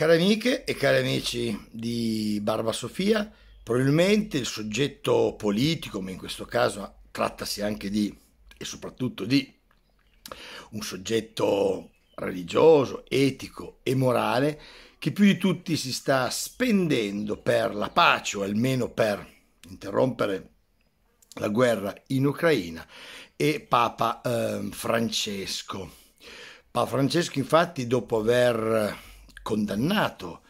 Cari amiche e cari amici di Barba Sofia, probabilmente il soggetto politico, ma in questo caso trattasi anche di e soprattutto di un soggetto religioso, etico e morale che più di tutti si sta spendendo per la pace o almeno per interrompere la guerra in Ucraina è Papa eh, Francesco. Papa Francesco infatti dopo aver condannato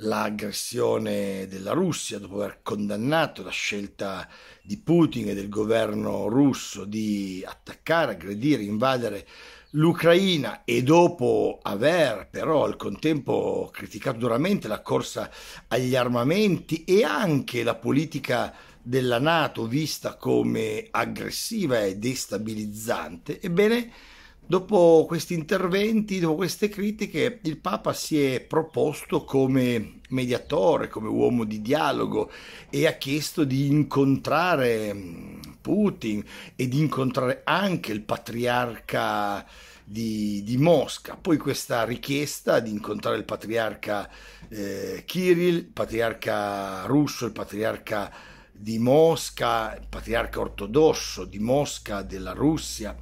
l'aggressione della Russia, dopo aver condannato la scelta di Putin e del governo russo di attaccare, aggredire, invadere l'Ucraina e dopo aver però al contempo criticato duramente la corsa agli armamenti e anche la politica della Nato vista come aggressiva e destabilizzante, ebbene Dopo questi interventi, dopo queste critiche, il Papa si è proposto come mediatore, come uomo di dialogo e ha chiesto di incontrare mm, Putin e di incontrare anche il patriarca di, di Mosca. Poi questa richiesta di incontrare il patriarca eh, Kirill, il patriarca russo, il patriarca di Mosca, il patriarca ortodosso di Mosca, della Russia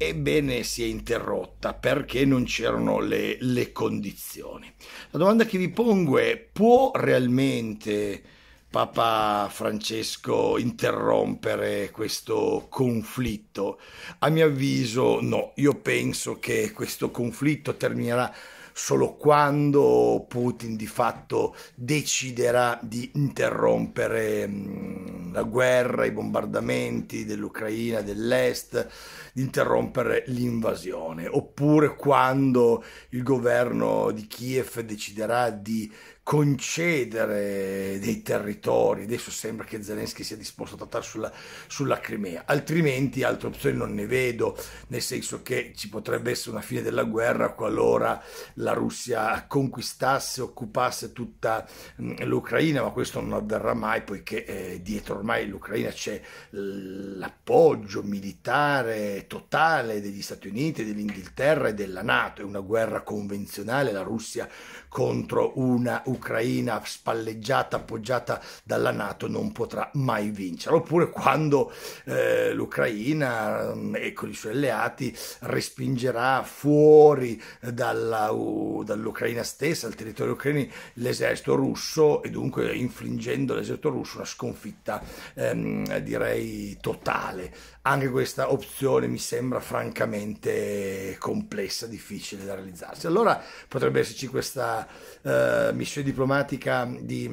Ebbene, si è interrotta perché non c'erano le, le, condizioni. La domanda che vi pongo è: può realmente Papa Francesco interrompere questo conflitto? A mio avviso, no. Io penso che questo conflitto terminerà solo quando Putin di fatto deciderà di interrompere mm, la guerra, i bombardamenti dell'Ucraina, dell'Est, di interrompere l'invasione, oppure quando il governo di Kiev deciderà di concedere dei territori. Adesso sembra che Zelensky sia disposto a trattare sulla, sulla, Crimea, altrimenti altre opzioni non ne vedo, nel senso che ci potrebbe essere una fine della guerra qualora la Russia conquistasse, occupasse tutta l'Ucraina, ma questo non avverrà mai poiché eh, dietro ormai l'Ucraina c'è l'appoggio militare totale degli Stati Uniti, dell'Inghilterra e della Nato, è una guerra convenzionale la Russia contro una Ucraina ucraina spalleggiata, appoggiata dalla Nato non potrà mai vincere, oppure quando eh, l'Ucraina mm, e con i suoi alleati respingerà fuori dalla, uh, dall'Ucraina stessa, dal territorio ucraino, l'esercito russo e dunque infliggendo l'esercito russo una sconfitta ehm, direi totale. Anche questa opzione mi sembra francamente complessa, difficile da realizzarsi. Allora potrebbe esserci questa eh, missione diplomatica di,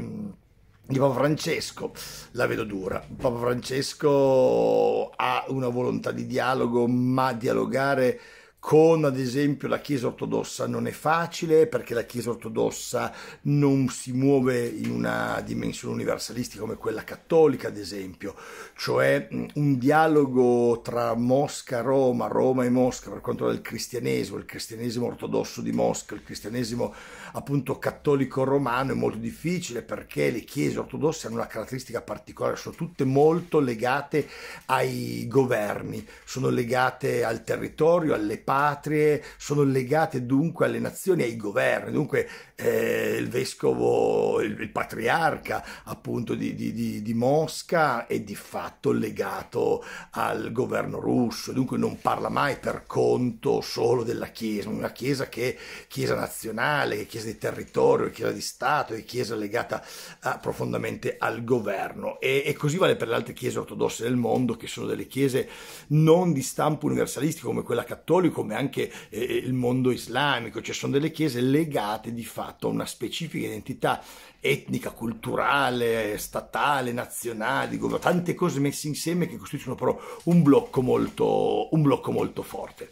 di Papa Francesco la vedo dura. Papa Francesco ha una volontà di dialogo, ma dialogare con ad esempio la Chiesa ortodossa non è facile perché la Chiesa ortodossa non si muove in una dimensione universalistica come quella cattolica ad esempio, cioè un dialogo tra Mosca e Roma, Roma e Mosca per quanto riguarda il cristianesimo, il cristianesimo ortodosso di Mosca, il cristianesimo appunto cattolico romano è molto difficile perché le chiese ortodosse hanno una caratteristica particolare, sono tutte molto legate ai governi, sono legate al territorio, alle parti patrie sono legate dunque alle nazioni ai governi, dunque eh, il vescovo, il, il patriarca appunto di, di, di, di, Mosca è di fatto legato al governo russo, dunque non parla mai per conto solo della Chiesa, una Chiesa che è Chiesa nazionale, che è Chiesa di territorio, che è Chiesa di Stato, è Chiesa legata eh, profondamente al governo e, e così vale per le altre Chiese ortodosse del mondo che sono delle Chiese non di stampo universalistico come quella cattolica, come anche eh, eh, il mondo islamico, cioè sono delle chiese legate di fatto a una specifica identità etnica, culturale, statale, nazionale, governo, tante cose messe insieme che costituiscono però un blocco molto, un blocco molto forte.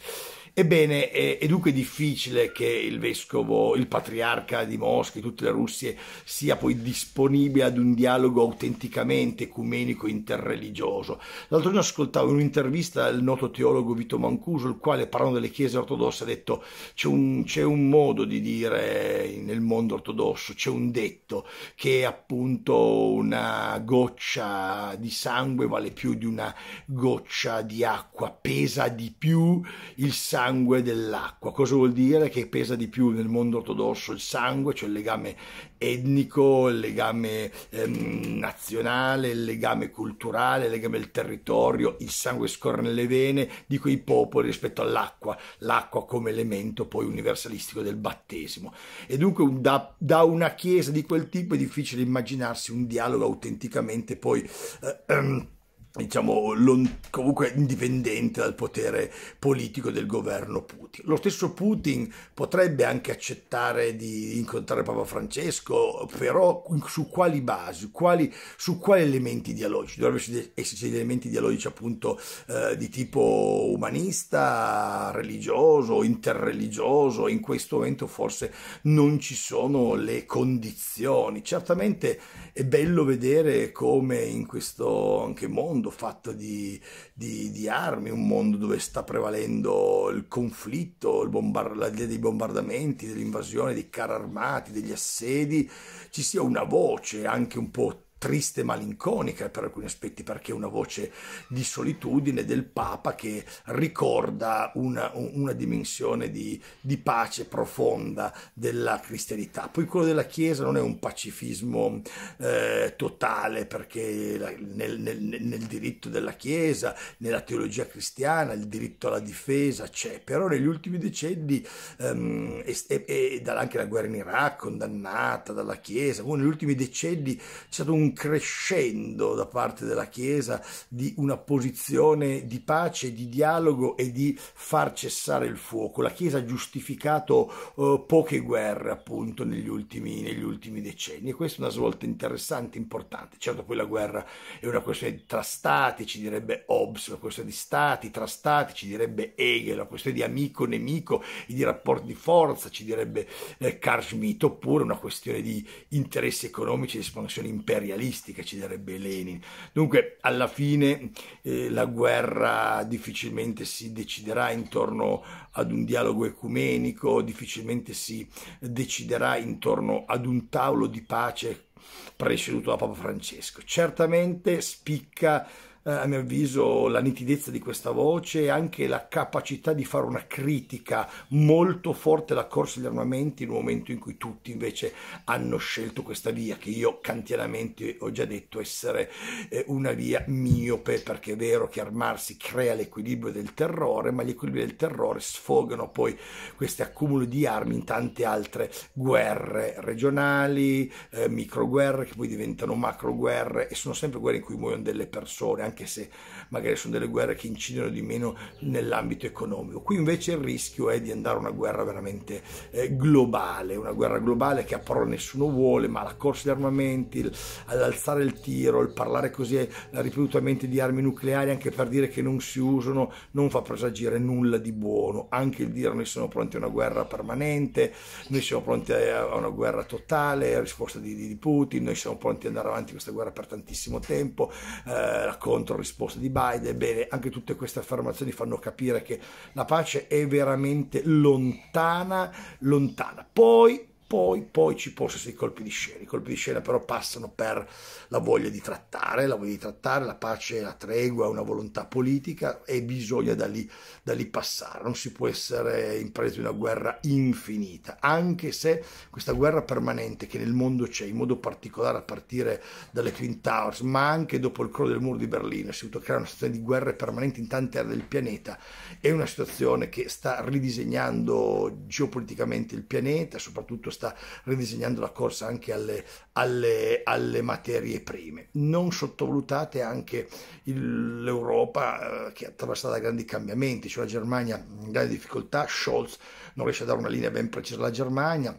Ebbene, è, è, dunque difficile che il vescovo, il patriarca di Mosca, e tutte le Russie, sia poi disponibile ad un dialogo autenticamente ecumenico interreligioso. L'altro giorno ascoltavo in un'intervista il noto teologo Vito Mancuso, il quale parlando delle chiese ortodosse ha detto c'è un, c'è un modo di dire nel mondo ortodosso, c'è un detto che è appunto una goccia di sangue vale più di una goccia di acqua, pesa di più il sangue sangue dell'acqua. Cosa vuol dire? Che pesa di più nel mondo ortodosso il sangue, cioè il legame etnico, il legame ehm, nazionale, il legame culturale, il legame del territorio, il sangue scorre nelle vene di quei popoli rispetto all'acqua, l'acqua come elemento poi universalistico del battesimo. E dunque da, da una chiesa di quel tipo è difficile immaginarsi un dialogo autenticamente poi... Eh, ehm, diciamo, comunque indipendente dal potere politico del governo Putin. Lo stesso Putin potrebbe anche accettare di incontrare Papa Francesco, però su quali basi, quali, su quali elementi dialogici? Dovrebbero esserci degli elementi dialogici appunto eh, di tipo umanista, religioso, interreligioso, in questo momento forse non ci sono le condizioni. Certamente è bello vedere come in questo anche mondo mondo fatto di, di, di armi, un mondo dove sta prevalendo il conflitto, l'idea bombar dei bombardamenti, dell'invasione, dei carri armati, degli assedi, ci sia una voce anche un po' triste e malinconica per alcuni aspetti, perché è una voce di solitudine del Papa che ricorda una, una dimensione di, di, pace profonda della cristianità. Poi quello della Chiesa non è un pacifismo eh, totale, perché nel, nel, nel diritto della Chiesa, nella teologia cristiana, il diritto alla difesa c'è, però negli ultimi decenni ehm, e, e, e anche la guerra in Iraq condannata dalla Chiesa, negli ultimi decenni c'è stato un crescendo da parte della Chiesa di una posizione di pace, di dialogo e di far cessare il fuoco. La Chiesa ha giustificato eh, poche guerre appunto negli ultimi, negli ultimi decenni e questa è una svolta interessante, importante. Certo poi la guerra è una questione tra stati, ci direbbe Hobbes, una questione di stati, tra stati, ci direbbe Hegel, una questione di amico, nemico e di rapporti di forza, ci direbbe eh, Carl Schmitt, oppure una questione di interessi economici, di espansione imperialista socialistica, ci darebbe Lenin. Dunque, alla fine eh, la guerra difficilmente si deciderà intorno ad un dialogo ecumenico, difficilmente si deciderà intorno ad un tavolo di pace presieduto da Papa Francesco. Certamente spicca eh, a mio avviso la nitidezza di questa voce e anche la capacità di fare una critica molto forte alla corsa agli armamenti in un momento in cui tutti invece hanno scelto questa via che io cantieramente ho già detto essere eh, una via miope perché è vero che armarsi crea l'equilibrio del terrore ma gli equilibri del terrore sfogano poi questo accumulo di armi in tante altre guerre regionali, eh, microguerre che poi diventano macroguerre e sono sempre guerre in cui muoiono delle persone anche se magari sono delle guerre che incidono di meno nell'ambito economico. Qui invece il rischio è di andare a una guerra veramente eh, globale, una guerra globale che a parole nessuno vuole, ma la corsa di armamenti, l'alzare il tiro, il parlare così ripetutamente di armi nucleari anche per dire che non si usano, non fa presagire nulla di buono. Anche il dire noi siamo pronti a una guerra permanente, noi siamo pronti a una guerra totale, a risposta di, di Putin, noi siamo pronti ad andare avanti in questa guerra per tantissimo tempo, eh, con controrisposte di Biden. Ebbene, anche tutte queste affermazioni fanno capire che la pace è veramente lontana, lontana. Poi poi, poi ci possono essere i colpi di scena. I colpi di scena però passano per la voglia di trattare, la voglia di trattare, la pace, la tregua, una volontà politica e bisogna da lì, da lì passare. Non si può essere in presa di una guerra infinita, anche se questa guerra permanente che nel mondo c'è, in modo particolare a partire dalle Twin Towers, ma anche dopo il crollo del muro di Berlino, si è dovuto creare una situazione di guerre permanenti in tante aree del pianeta, è una situazione che sta ridisegnando geopoliticamente il pianeta, soprattutto sta sta ridisegnando la corsa anche alle, alle, alle materie prime. Non sottovalutate anche l'Europa eh, che è attraversata da grandi cambiamenti, cioè la Germania in grande difficoltà, Scholz non riesce a dare una linea ben precisa alla Germania,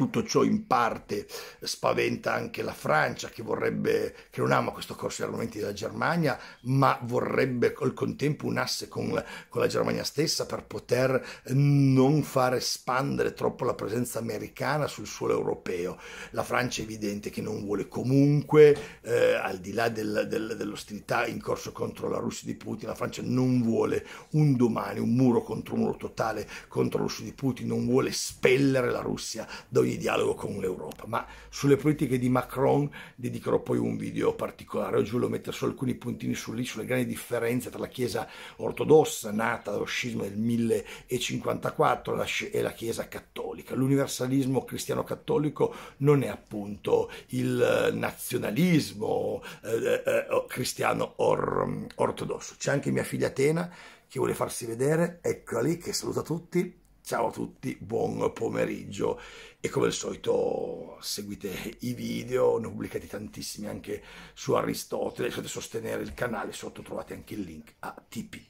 tutto ciò in parte spaventa anche la Francia che vorrebbe, che non ama questo corso di argomenti della Germania, ma vorrebbe col contempo un asse con la, con la Germania stessa per poter non far espandere troppo la presenza americana sul suolo europeo. La Francia è evidente che non vuole comunque, eh, al di là del, del, dell'ostilità in corso contro la Russia di Putin, la Francia non vuole un domani un muro contro un muro totale contro la Russia di Putin, non vuole spellere la Russia da ogni di dialogo con l'Europa, ma sulle politiche di Macron dedicherò poi un video particolare, oggi voglio mettere solo alcuni puntini su lì, sulle grandi differenze tra la Chiesa ortodossa, nata dallo scisma del 1054, e la Chiesa cattolica. L'universalismo cristiano-cattolico non è appunto il nazionalismo eh, eh, eh cristiano or, ortodosso. C'è anche mia figlia Atena che vuole farsi vedere, eccola lì che saluta tutti. Ciao a tutti, buon pomeriggio e come al solito seguite i video, ne ho pubblicati tantissimi anche su Aristotele, lasciate sostenere il canale, sotto trovate anche il link a Tipeee.